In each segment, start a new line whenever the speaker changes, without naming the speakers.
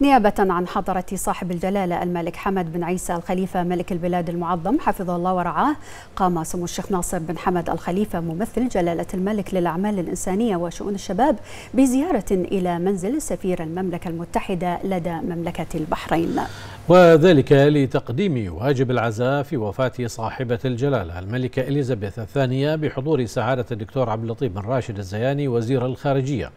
نيابة عن حضرة صاحب الجلالة الملك حمد بن عيسى الخليفة ملك البلاد المعظم حفظه الله ورعاه قام سمو الشيخ ناصر بن حمد الخليفة ممثل جلالة الملك للأعمال الإنسانية وشؤون الشباب بزيارة إلى منزل سفير المملكة المتحدة لدى مملكة البحرين
وذلك لتقديم واجب العزاء في وفاة صاحبة الجلالة الملكة إليزابيث الثانية بحضور سعادة الدكتور عبد اللطيف بن راشد الزياني وزير الخارجية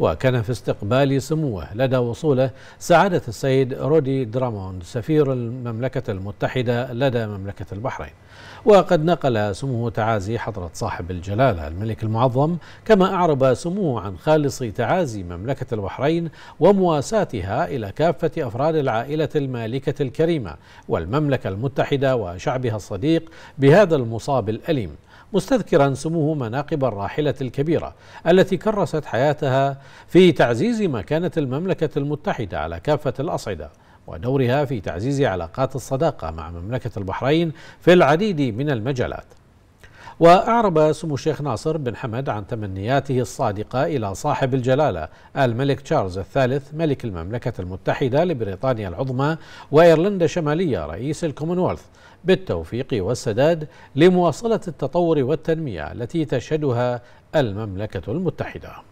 وكان في استقبال سموه لدى وصوله سعادة السيد رودي دراموند سفير المملكة المتحدة لدى مملكة البحرين وقد نقل سموه تعازي حضرة صاحب الجلالة الملك المعظم كما أعرب سموه عن خالص تعازي مملكة البحرين ومواساتها إلى كافة أفراد العائلة المالكة الكريمة والمملكة المتحدة وشعبها الصديق بهذا المصاب الأليم مستذكرا سموه مناقب الراحلة الكبيرة التي كرست حياتها في تعزيز مكانة المملكة المتحدة على كافة الأصعدة ودورها في تعزيز علاقات الصداقة مع مملكة البحرين في العديد من المجالات وأعرب سمو الشيخ ناصر بن حمد عن تمنياته الصادقة إلى صاحب الجلالة الملك تشارلز الثالث ملك المملكة المتحدة لبريطانيا العظمى وإيرلندا الشمالية رئيس الكومنولث بالتوفيق والسداد لمواصلة التطور والتنمية التي تشهدها المملكة المتحدة